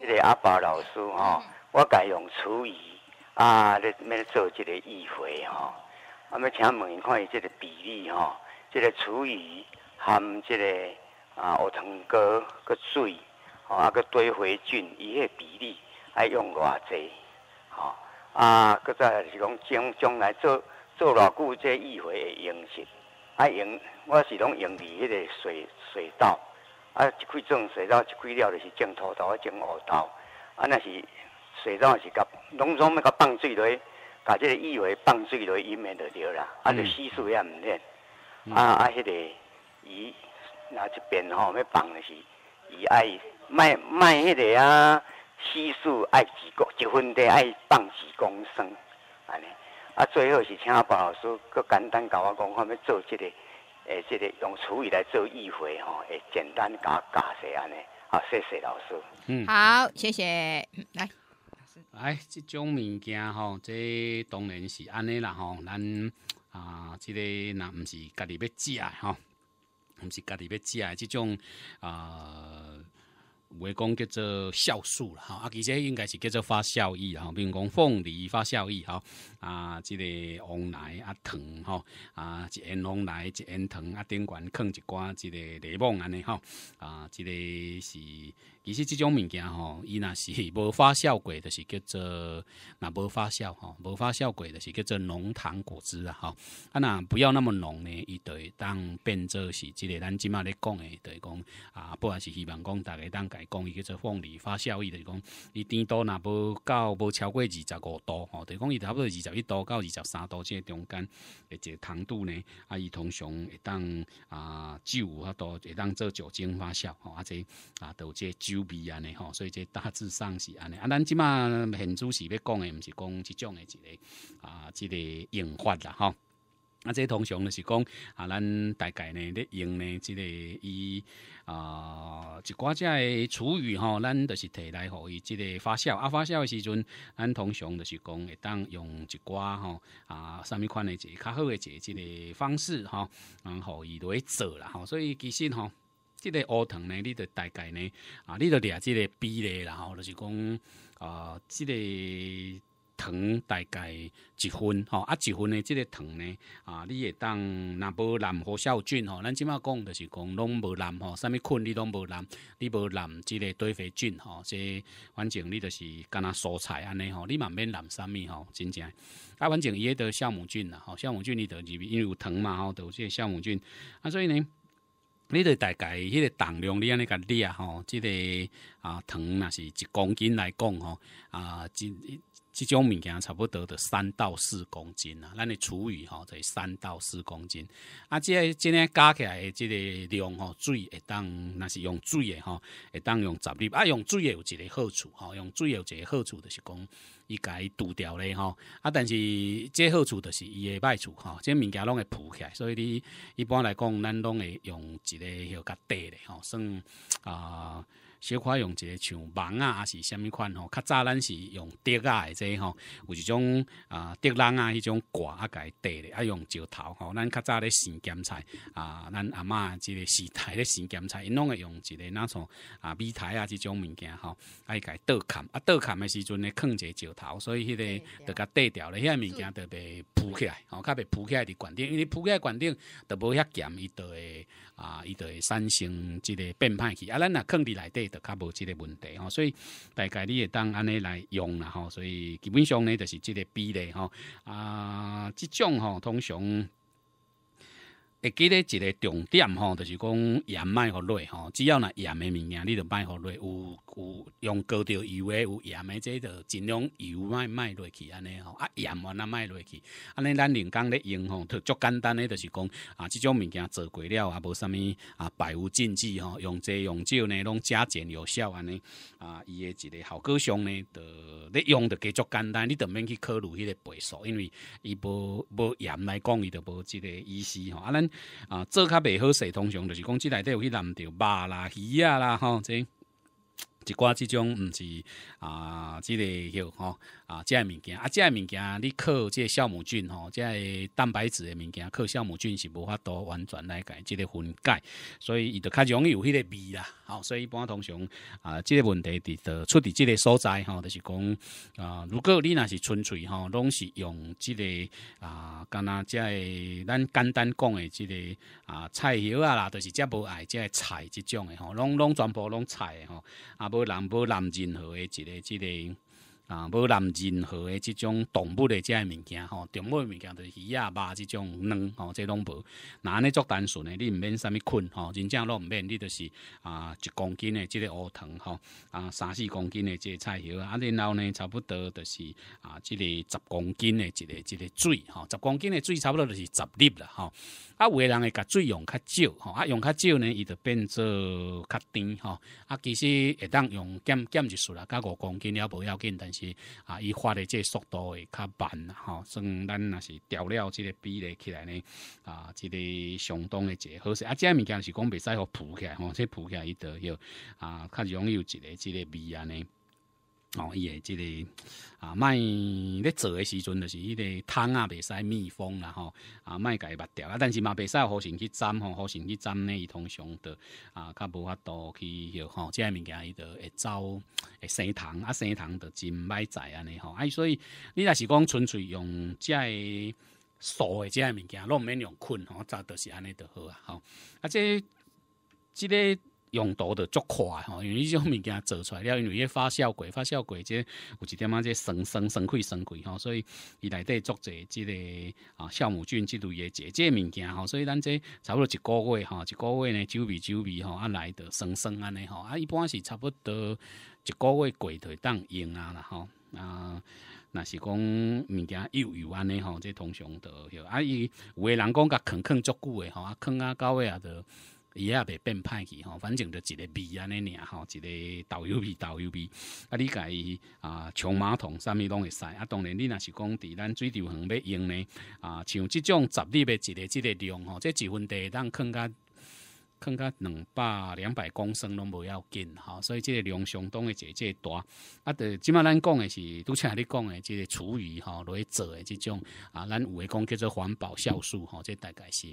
这个阿爸老师吼，我改用厨余啊来来做这个意会吼，啊要请问看伊这个比例吼，这个厨余含这个啊学堂糕个水吼，啊个堆肥菌伊个比例爱用偌济吼，啊个再是讲将将来做做偌久这意会的用心，爱用我是拢用伫迄个水水稻。啊，一开种水稻，一开了就是种土豆、种芋头。啊，那是水稻是甲，农庄要甲放水落，甲即个以为放水落淹免就着啦。啊，就稀数也毋免啊啊，迄个伊，那一边吼要放的是伊爱卖卖迄个啊，稀数爱几公，一分地爱放几公升。安尼，啊最后是请老师，搁简单甲我讲，看要做即个。诶，这个用厨语来做意回吼，诶，简单加加些安尼，好，谢谢老师。嗯，好，谢谢，来。来，这种物件吼，这当然是安尼啦吼，咱啊，这个那唔是家己要食吼，唔是家己要食，这种啊。袂讲叫做酵素啦，吼，啊，其实应该是叫做发酵益吼，比如讲凤梨发酵意吼，啊，即个王奶啊糖，吼，啊，一罐王奶一罐糖啊，顶悬囥一罐，即个柠檬安尼，吼，啊，即个是其实即种物件，吼，伊若是无发酵过就是叫做若无发酵，吼，无发酵过就是叫做浓糖果汁啦吼，啊，若不要那么浓呢，伊会当变做是即个咱今麦咧讲的，就是讲啊，不管是希望讲大家当来讲，叫做凤梨发酵，伊就是讲，伊甜度若无到无超过二十五度，吼，就是讲伊差不多二十一度到二十三度，这中间，诶，这糖度呢，啊，伊通常会当啊酒啊多，会当做酒精发酵，吼，啊，即啊，都这酒味安尼吼，所以这大致上是安尼。啊，咱今嘛现主席要讲的，毋是讲即种的，一个啊，即个用法啦，吼。啊，这通常就是讲啊，咱大概呢咧用呢，这个伊啊一寡只的厨余吼，咱就是摕来，互伊即个发酵啊。发酵的时阵，咱通常就是讲会当用一寡吼啊，什物款的个较好的一个方式吼，然后落来做啦。吼，所以其实吼，这个乌糖呢，你得大概呢啊，你得掠即个比例啦。后就是讲啊，这个。糖大概一分吼，啊，一分的这个糖呢，啊，你也当那无染和酵菌吼，咱即马讲就是讲拢无染吼，啥物菌你拢无染，你无染即个堆肥菌吼，即反正你就是干那蔬菜安尼吼，你嘛免蓝啥物吼，真正。啊，反正伊个酵母菌啦，吼，酵母菌你得入，因为有糖嘛，吼，有这个酵母菌。啊，所以呢，你得大概迄个重量你安尼个量吼，即个啊糖那是一公斤来讲吼，啊，即。这种物件差不多的三到四公斤啊，咱的除以吼就三到四公斤。啊，这今天加起来的这个量吼，水会当那是用水的吼，会当用十粒，啊，用水有一个好处吼，用水有一个好处就是讲，伊改堵掉咧吼，啊，但是这好处就是伊的坏处吼，这物件拢会浮起来，所以你一般来讲，咱拢会用一个许较低的吼，算啊。小可用一个像网啊，还是什物款吼？较早咱是用竹啊的这吼，有一种啊竹篮啊，迄种挂啊改地的，啊用石头吼。咱较早咧生咸菜啊，咱阿嬷即个时代咧生咸菜，因拢会用一个那种啊米台啊即种物件吼，爱改倒砍啊倒砍的时阵咧，放一个石头，所以迄个就甲地掉咧，遐物件就袂铺起来，吼，较袂铺起来伫罐顶，因为铺起来罐顶就无遐咸，伊就会啊伊就会产生即一个变歹去，啊咱若放伫内底。都较无即个问题吼，所以大概你也当安尼来用啦吼，所以基本上呢，就是即个比例吼啊，即种吼通常。会记得一个重点吼，就是讲盐卖互类吼，只要若盐的物件，你就卖互类，有有用高调油诶，有盐诶，即个尽量油卖卖落去安尼吼，啊盐完啊卖落去，安尼咱临讲咧用吼，特足简单诶，就是讲啊，即种物件做过了啊，无啥物啊，百无禁忌吼，用这用这呢，拢加减有效安尼啊，伊诶一个效果上呢，得你用得给足简单，你都免去考虑迄个倍数，因为伊无无盐来讲，伊就无即个意思吼，啊咱。啊，做较袂好势，通常就是讲，即内底有去染着麻辣鱼啊啦，吼，这一寡即种，毋是啊，即、个个吼。啊，这样物件啊，这样物件你靠这酵母菌吼，这类蛋白质的物件靠酵母菌是无法多完全来改这个分解，所以伊就较容易有迄个味啦。吼，所以一般通常啊，这个问题伫的出伫这个所在吼，就是讲啊，如果你若是纯粹吼，拢是用这个啊，干那即个咱简单讲的这个啊菜叶啊啦，就是这无爱这个菜即种的吼，拢拢全部拢菜的吼，啊无囊无囊任何的即个即个。啊，无染任何的即种动物的即个物件吼，动物的物件就是鱼啊、肉即种，卵吼，即拢无。那尼足单纯的，毋免啥物困吼，真正拢唔免，你就是啊一公斤的即个乌藤吼，啊三四公斤的即个菜叶，啊然后呢差不多就是啊即个十公斤的一个一个水吼，十公斤的水差不多就是十粒啦吼。啊，有的人会甲水用较少吼，啊用较少呢，伊就变做较甜吼。啊，其实会当用减减就数啦，加五公斤了无要紧，但是。是啊，伊发的这速度会较慢，吼、所算咱若是调料即个比例起来呢，啊，即个相当的个好势。啊，个物件是讲袂使互浮起来，吼，这浮起来伊着要啊，较容拥有一个即个味安尼。哦，伊诶即个啊，卖咧做诶时阵，就是伊个汤啊，袂使密封啦吼，啊，卖己抹掉啊，但是嘛，袂使好相去沾吼，好相去沾咧，伊通常的啊，较无法度去吼，即个物件伊着会走，会生虫啊，生虫着真歹在安尼吼，啊，所以你若是讲纯粹用即个素诶，即个物件，拢毋免用菌吼，早着是安尼着好啊，吼，啊即即个。用途的足快吼，因为迄种物件做出来了，因为伊发酵过，发酵过即有一点啊，即生生生开生开吼，所以伊内底足者即个啊酵母菌之类嘅即即物件吼，所以咱即差不多一个月吼，一个月呢久味久味吼，啊来的生生安尼吼，啊一般是差不多一个月过会当用啊啦吼啊，那是讲物件幼幼安尼吼，即通常都，啊伊有诶人讲甲坑坑足久诶吼，啊坑啊到尾啊的。伊也袂变歹去吼，反正就一个味安尼尔吼，一个豆油味豆油味，啊，你家伊啊，冲马桶啥物拢会使。啊，当然你若是讲伫咱水疗行要用呢啊，像即种十粒的，一个一个量吼，这一分地当囥甲。囥加两百两百公升拢无要紧吼，所以即个量相当的这大啊，对，即马咱讲的是拄像你讲的，即个厨余吼，落去做诶，即种啊，咱有诶讲叫做环保酵素吼，即大概是。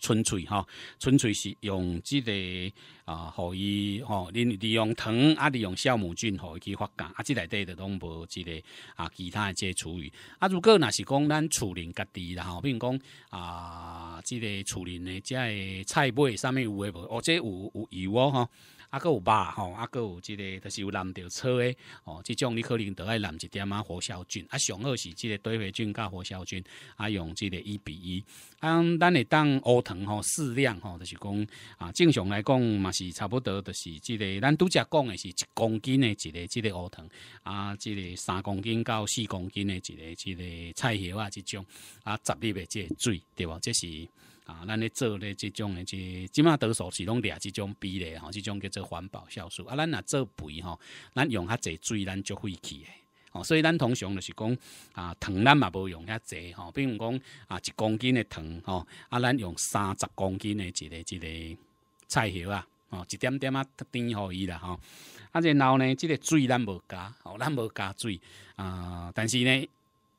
纯粹吼，纯粹是用即个啊，互伊吼，利用糖啊，利用酵母菌互伊去发酵啊，即内底的拢无即个啊，其他的即个厨余啊。如果若是讲咱树林己啦吼，比如讲啊，即个厝林的即个菜贝上面有无？哦，这有有有哦吼。啊，个有肉吼，啊，个有即个，就是有染着车诶，哦，即种你可能得爱染一点啊。何小菌，啊，上好是即个堆肥菌加何小菌，啊，用即个一比一啊。咱会当乌藤吼适量吼，就是讲啊，正常来讲嘛是差不多，就是即个咱拄则讲诶，是一公斤诶一个即个乌藤啊，即个三公斤到四公斤诶一个一个菜叶啊，即种啊，十粒诶即个水对无，即是。啊，咱咧做咧即种诶，即即马多数是拢掠即种比咧吼，即种叫做环保酵素。啊，咱若做肥吼，咱用较济水，咱就废气诶。哦，所以咱通常就是讲啊，糖咱嘛无用较济吼，比如讲啊一公斤诶糖吼，啊咱用三十公斤诶一个一个菜叶啊，哦一点点啊甜互伊啦吼。啊，然后呢，即个水咱无加，哦咱无加水啊，但是呢。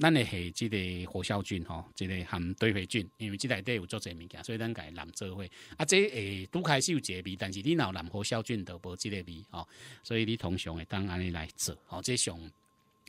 咱系即个何孝俊吼，即个含堆肥菌，因为即内底有做些物件，所以咱己男做伙。啊，即诶拄开始有个味，但是你有男何孝俊都无即个味吼，所以你通常会当安尼来做吼，即上。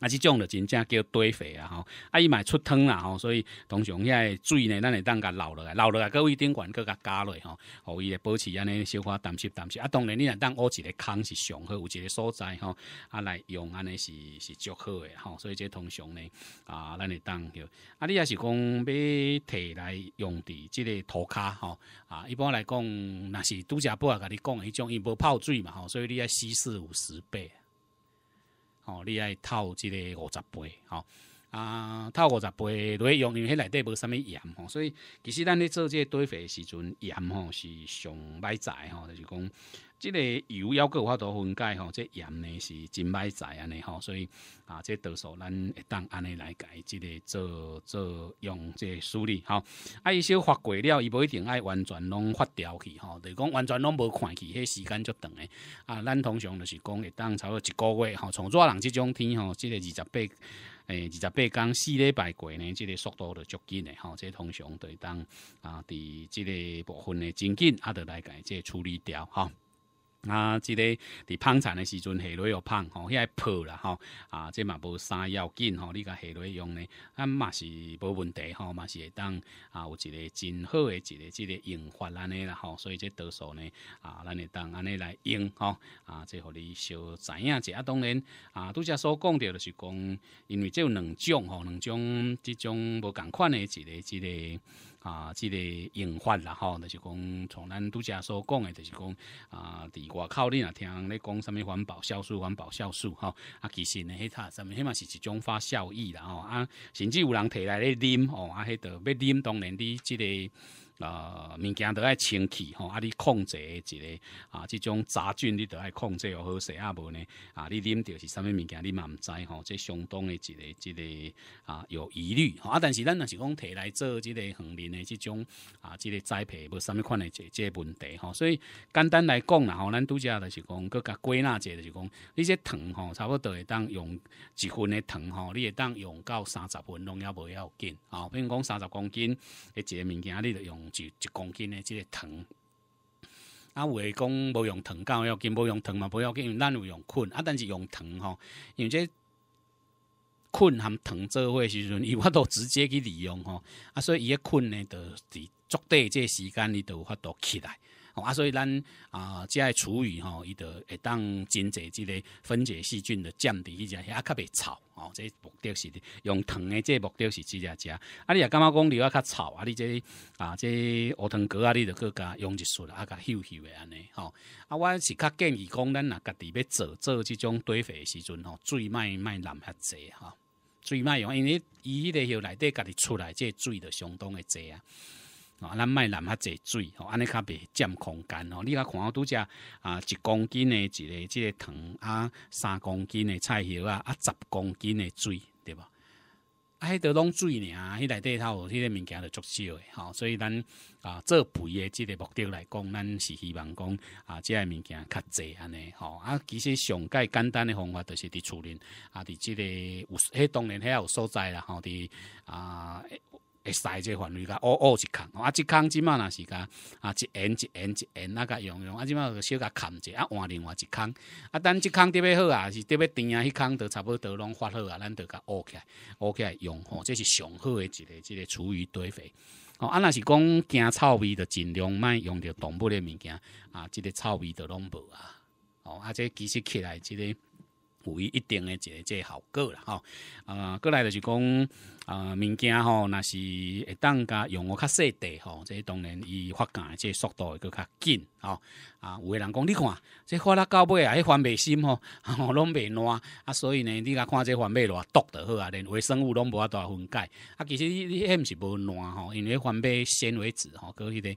啊，即种就真正叫堆肥啊！吼，啊伊会出汤啦！吼，所以通常遐水呢，咱会当甲流落来，流落来各位顶悬个甲加落吼，吼，伊会保持安尼小可淡湿淡湿。啊，当然你若当挖一个坑是上好，有一个所在吼，啊来用安尼是是足好诶！吼，所以这通常呢，啊，咱会当叫，啊，你也是讲要摕来用地，即个涂骹吼啊，一般来讲若是拄则不甲你讲迄种，伊无泡水嘛！吼，所以你要稀释五十倍。哦，你爱套即个五十倍，哈。啊，透五十倍水用，因为内底无啥物盐吼，所以其实咱咧做即个堆肥时阵盐吼是上歹在吼，就是讲，即个油要有法度分解吼，即盐呢是真歹在安尼吼，所以啊，即多数咱会当安尼来改，即个做做用即个梳理吼，啊，伊烧发过了，伊无一定爱完全拢发掉去吼，就是讲完全拢无看去，迄时间足长诶。啊，咱通常就是讲会当差不多一个月吼，从热人即种天吼，即个二十八。诶，二十八天四礼拜过呢，即个速度都足紧诶吼！即通常对当啊，第即个部分的真紧，啊，得来改即处理掉，哈。啊，这个伫芳产的时阵，下落又芳吼，遐、还破啦吼啊，即嘛无啥要紧吼，你甲下落用呢，啊嘛是无问题吼，嘛是会当啊有一个真好的一个一个用法安尼啦吼，所以这多数呢啊，咱会当安尼来用吼啊，即互你小知影，者啊当然啊，拄则所讲着就是讲，因为即有两种吼，两种即种无共款的一个一个。啊，这个用法啦吼，就是讲从咱拄则所讲的，就是讲啊，伫外口你若听咧讲啥物环保酵素，环保酵素吼，啊，其实呢，迄它啥物迄嘛是一种发效益啦吼啊，甚至有人摕来咧啉吼，啊，迄度要啉，当然你这个。呃，物件都爱清气吼，啊，你控制一个啊，即种杂菌你都爱控制哦。好，势啊，无呢，啊，你啉着是啥物物件，你嘛毋知吼，即相当的，一个，一个啊，有疑虑吼。啊，但是咱若是讲提来做，即个园林的即种啊，即个栽培无啥物款的即个问题哈。所以简单来讲啦，吼，咱拄则就是讲，搁个归纳者就是讲，你这糖吼，差不多会当用一分的糖吼，你会当用到三十分拢也无要紧啊。比如讲三十公斤的一个物件，你就用。就一公斤的这个糖。啊，有的讲不用糖，胶要紧，不用糖嘛，不用紧，咱有用困啊，但是用糖吼，因为困和糖做伙时阵，伊我都直接去利用吼，啊，所以伊个困呢，就足即这时间你都有法度起来。啊，所以咱啊，即个厨余吼，伊就会当真济即个分解细菌的降低，伊只也特别潮哦。这木雕是的，用糖的这目的是即只只。啊，你也感觉讲你话较臭啊？你这啊，这乌汤果啊，你就搁加用一束啦，啊，较休休的安尼吼。啊，我是较建议讲咱若家己要做做这种堆肥的时阵吼，水卖卖淋较济哈，水卖用，因为伊迄个有内底家己出来，这水的相当的济啊。啊，咱卖揽较侪水吼，安尼较袂占空间哦。你啊，看我拄只啊一公斤的一个即个糖啊，三公斤的菜叶啊，啊十公斤的水，对吧？啊，迄都拢水尔，迄内底头迄个物件就足少的吼。所以咱啊做肥的即个目的来讲，咱是希望讲啊，即个物件较济安尼吼。啊，其实上介简单的方法，就是伫厝里啊，伫即个有，迄当然迄有所在啦吼，伫啊。会使即个范围甲挖挖一吼，啊，一空即满若是甲啊，一淹一淹一淹那甲用用，啊，即满小甲盖者，啊，换另外一空，啊，等即空特别好啊，是特别甜啊，迄空都差不多拢发酵啊，咱就甲挖起来，挖起来用吼，这是上好的一个即个厨余堆肥，哦，啊，若是讲惊臭味就尽量莫用着动物的物件，啊，即个臭味都拢无啊，哦，啊，即其实起来即个。有一定的这个效果啦吼，呃，过来就是讲，呃，物件吼若是会当家用我较细的吼，这当然伊发酵的这速度佫较紧哦。啊，有的人讲你看，这发酵到尾迄翻白心 吼，拢袂烂啊，所以呢，你甲看这翻白偌毒的好啊，连微生物拢无法大分解。啊，其实你你迄毋是无烂吼，因为翻白纤维质吼，佮迄个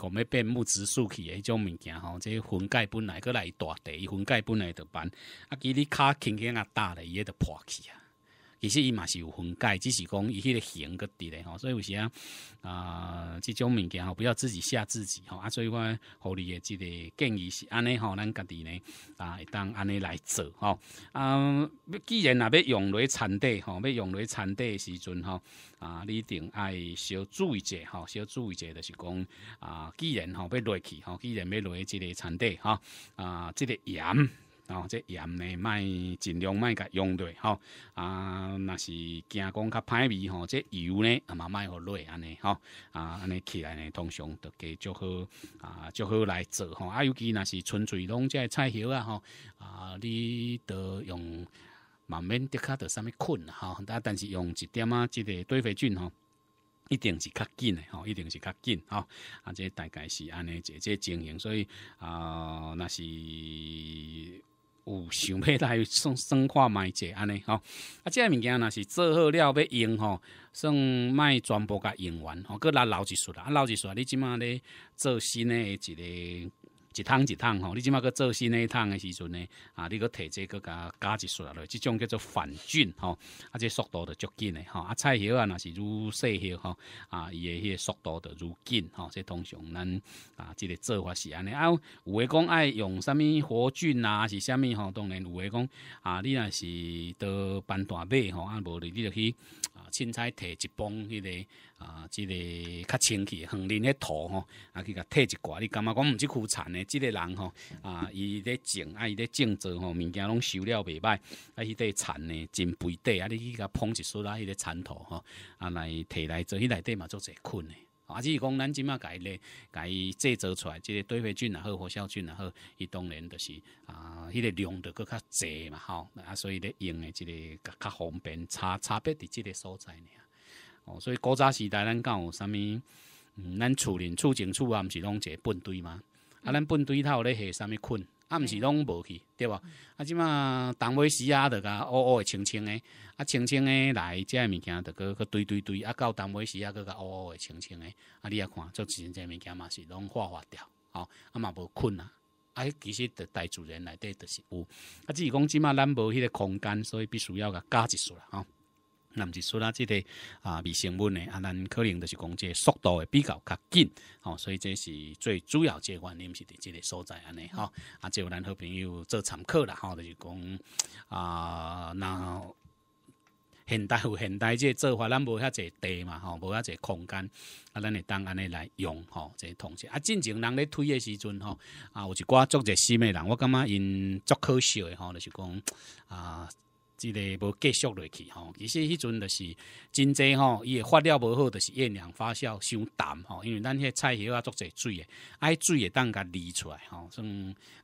讲要变木质素起的种物件吼，个分解本来佫来大伊分解本来就板啊，实你卡。啊，轻轻啊，打咧，伊也得破去啊。其实伊嘛是有分解，只是讲伊迄个形个伫咧吼。所以有时啊，啊，即种物件吼，不要自己吓自己吼。啊，所以我互你诶即个建议是安尼吼，咱家己呢啊，当安尼来做吼。啊，既然若要用落去产地吼，要用落去产地时阵吼，啊，你一定爱小注意者吼，小注意者就是讲啊，既然吼要落去吼，既然要落去即个产地吼，啊，即个盐。然后这盐呢，卖尽量卖甲用对，吼，啊，若是惊讲较歹味吼。这油呢，啊嘛卖互累安尼，吼啊安尼起来呢，通常都加足好啊，足好来做吼，啊，尤其若是纯粹弄这菜叶啊，吼啊，你都用慢慢的卡的上物困吼，但但是用一点啊，即个堆肥菌吼，一定是较紧的，吼，一定是较紧吼，啊，这大概是安尼这这经营，所以啊，若是。有想要来算算看卖者安尼吼，啊，即个物件若是做好了要用吼，算卖全部甲用完吼，搁拉留一束啦，啊，留一束，你即满咧做新的一个。一趟一趟吼，你即马去做新那一趟的时阵呢，啊，你去提这各加加一出来了，即种叫做反菌吼，啊，这速度就足紧的吼，啊，菜叶啊那是如细叶吼，啊，伊的些速度就如紧吼。这通常咱啊，这个做法是安尼，啊，有诶讲爱用啥物火菌啊，是啥物吼，当然有诶讲啊，你若是都办大买吼，啊，无你你就去。凊彩摕一幫迄个啊，即个较清气恆林迄土吼，啊去甲摕一寡，你感觉讲毋是苦產的即个人吼，啊伊咧种啊伊咧种造吼，物件拢收了袂歹，啊迄块田呢真肥地，啊你去甲捧一束啊，迄个田土吼，啊来摕来做，迄内底嘛做者睏的。啊，只是讲咱今家改咧，改制造出来，即个堆肥菌也好火酵菌也好，伊当然就是啊，迄个量得搁较济嘛吼，啊，所以咧用诶即个较较方便，差差别伫即个所在呢。哦，所以古早时代咱搞有啥物，咱厝人厝前厝啊，毋是拢一个粪堆吗？啊，咱粪堆头咧下啥物菌？啊，毋是拢无去，对无？啊，即马冬梅时啊，著甲乌乌诶，青青诶，啊青青诶来，遮物件著个去堆堆堆，啊到冬梅时啊，佫甲乌乌诶，青青诶，啊你啊看，做真正物件嘛是拢化化掉，吼啊嘛无困难，啊其实伫大自然内底着是有，啊只是讲即马咱无迄个空间，所以必须要甲加一丝啦，吼。咱是说啦，即个啊，微生物呢，啊，咱可能就是讲，即速度会比较较紧，吼，所以这是最主要这个原因，是伫即个所在安尼，吼，啊，有咱好朋友做参考啦，吼，就是讲啊，那现代有现代即做法，咱无遐侪地嘛，吼，无遐侪空间，啊，咱会当安尼来用，吼，即同时啊，进前人咧推的时阵，吼，啊，有一寡做这事的人，我感觉因足可惜的，吼，就是讲啊。即个无继续落去吼，其实迄阵就是真济吼，伊诶发了无好，就是厌氧发酵伤淡吼，因为咱个菜叶啊足济水诶，爱水诶当甲滤出来吼，像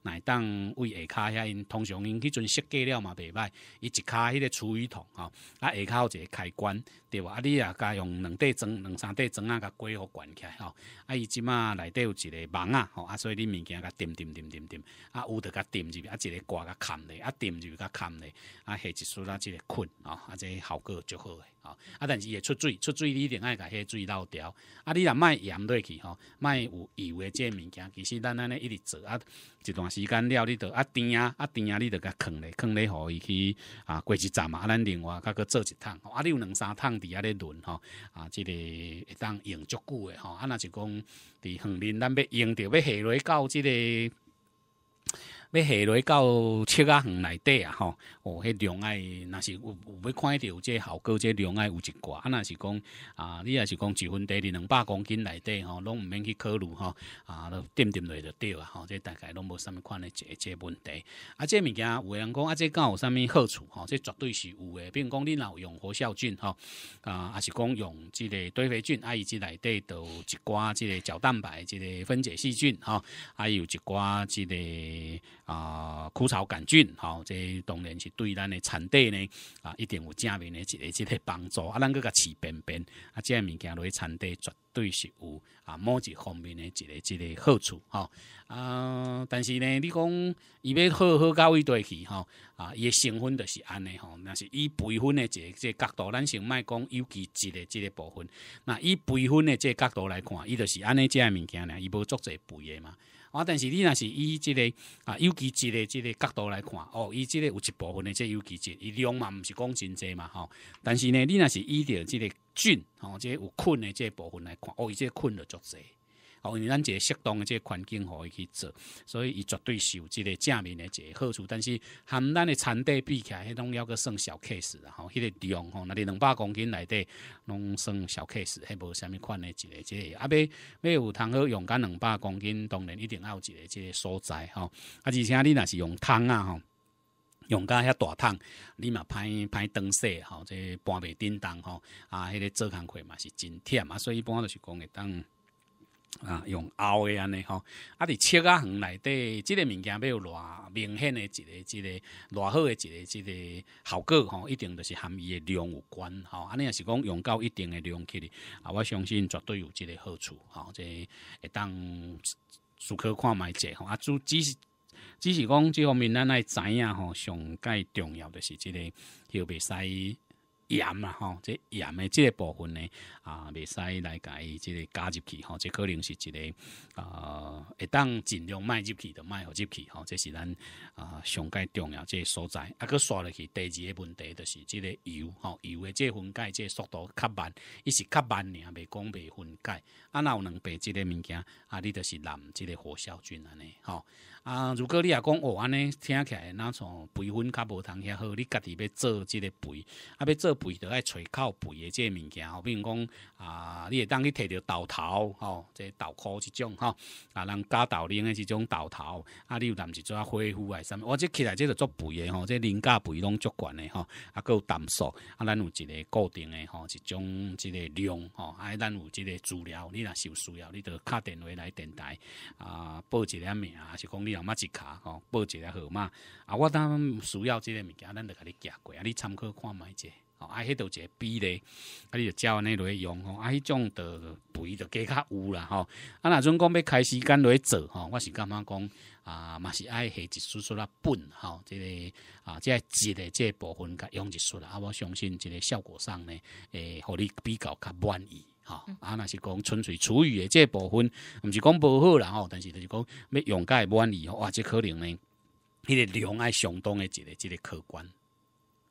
内当喂下骹遐因，通常因迄阵设计了嘛袂歹，伊一骹迄个厨余桶吼，啊下骹有一个开关对无，啊你啊加用两块砖两三块砖啊甲盖好关起来吼，啊伊即马内底有一个网啊吼，啊所以你物件甲沉沉沉沉沉啊有豆甲沉入，去啊一个盖甲盖咧，啊沉入去甲盖咧，啊下。输啦，即个困啊，啊，即个效果足好诶，啊，啊，但是也出水，出水你一定爱甲个水捞掉，啊，你若卖盐落去吼，卖有油诶，即个物件，其实咱安尼一直做啊，一段时间了，你着啊甜啊啊甜啊，你着甲囥咧，囥咧，互伊去啊过一站嘛，啊，另外甲佮做一趟，啊，你有两三趟伫遐咧轮吼，啊，即个会当用足久诶，吼，啊，若是讲伫横温咱要用着要下落到即个。要下落去到七啊行内底啊吼，哦，迄龙爱若是有有要看到有这效果，这龙爱有一寡啊，若是讲啊，你若是讲一分地二两百公斤内底吼，拢毋免去考虑吼，啊，掂掂落就对啊吼，这大概拢无什物款诶，即即个问题。啊，这物件有人讲啊，这敢有啥物好处吼？这绝对是有诶，比如讲你有用活酵菌吼，啊，也是讲用即个堆肥菌啊，伊即内底都一寡即个胶蛋白即个分解细菌吼，啊有一寡即个。啊，枯草杆菌，吼，这当然是对咱的产地呢，啊，一定有正面的一个一个帮助。啊，咱个个饲便便啊，这样物件去产地转。对是有啊，某一方面的一个一个好处吼。啊，但是呢，你讲伊要好好到位对去吼，啊，伊成分就是安尼吼，若是以培训的这这角度，咱先莫讲，尤其一个这个部分，那以培训的这角度来看，伊就是安尼这样物件呢，伊无足侪肥的嘛啊，但是你若是以这个啊，尤其质个这个角度来看，哦，伊这个有一部分的这尤其质，伊量嘛，毋是讲真侪嘛吼。但是呢，你若是依着这个。菌，吼，即有菌的即部分来看，哦，伊即菌就足侪，哦，因为咱一个适当嘅即环境可以做，所以伊绝对是有即个正面的一个好处。但是含咱嘅产地比起来，迄种要个算小 case 啦，吼，迄个量吼，那你两百公斤内底拢算小 case，迄无虾米款嘅一个即个。啊，要要有通好用，干两百公斤，当然一定要有一个即个所在，吼。啊，而且你若是用汤啊，吼。用甲遐大桶，你嘛歹歹灯色吼，这搬袂叮当吼，啊，迄个做工课嘛是真忝啊，所以一般都是讲会当啊用凹的安尼吼，啊，伫吃啊，横内底，即个物件要有偌明显的一个一个偌好的一个一个效果吼，一定着是含伊的量有关吼，安尼也是讲用到一定的量去哩，啊，我相信绝对有即个好处吼，这会当时刻看卖者吼，啊，主只是。只是讲这方面，咱来知影吼，上界重要的是这个，就未使盐啊吼，这盐的这个部分呢，啊，未使来改这个加入去吼，这可能是一个啊，会当尽量卖入去的卖好入去吼，这是咱啊上界重要这个所在。啊，佮刷落去第二个问题就是这个油吼，油的这分解这速度较慢，伊是较慢俩，未讲未分解，啊，若有能白这个物件啊？你就是南这个何孝君安尼吼。啊，如果你也讲学安尼，听起来那像培训较无通遐好，你家己要做即个培，啊要做培，就爱找靠培的即个物件。好，比如讲啊，你会当去摕着豆头吼，即个豆稞即种吼，啊，人加豆奶的即种豆头，啊，你有淡时做恢复啊，什物，我即起来即个做培的吼，即廉价培拢足悬的吼，啊，有胆素，啊，咱有一个固定的吼，一种一个量吼，啊，咱有即个资料，你若是有需要，你就敲电话来电台啊，报一个名啊，是讲你。一么卡吼，报一个号码啊。我当需要这个物件，咱就给你寄过来，你参考看下者。啊，迄度个比咧，啊，你就照安尼落去用吼。啊，迄种的肥就加较有啦吼。啊，那阵讲要开时间落去做吼，我是感觉讲啊？嘛是爱下一丝丝啦本吼，即个啊，即个质的这部分甲用一束啦。啊，我相信这个效果上呢，诶，和你比较较满意。吼，啊，若是讲纯粹处于的这部分，毋是讲无好啦吼，但是就是讲要用介管理吼，哇，这可能呢，迄个量爱相当的，一个一个可观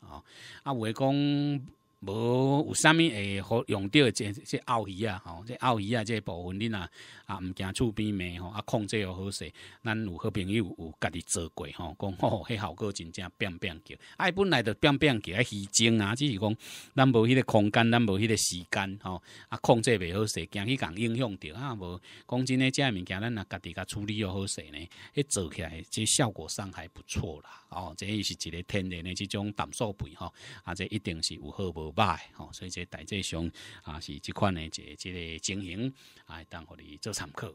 吼、啊，有诶讲。无有啥物会好用到即即奥鱼啊，吼即奥鱼啊，即部分恁啊啊唔惊厝边骂吼，啊控制又好势，咱有好朋友有家己做过吼，讲吼迄效果真正变变叫，伊本来着变变叫啊鱼精啊，只是讲咱无迄个空间，咱无迄个时间吼，啊控制袂好势，惊去共影响着啊无，讲真诶，即物件咱啊家己甲处理又好势呢，迄做起来即效果上还不错啦，哦，这伊是一个天然诶即种胆素肥吼，啊，这一定是有好无。卖好，所以这大致上啊是即款的这这个经营啊，当互你做参考。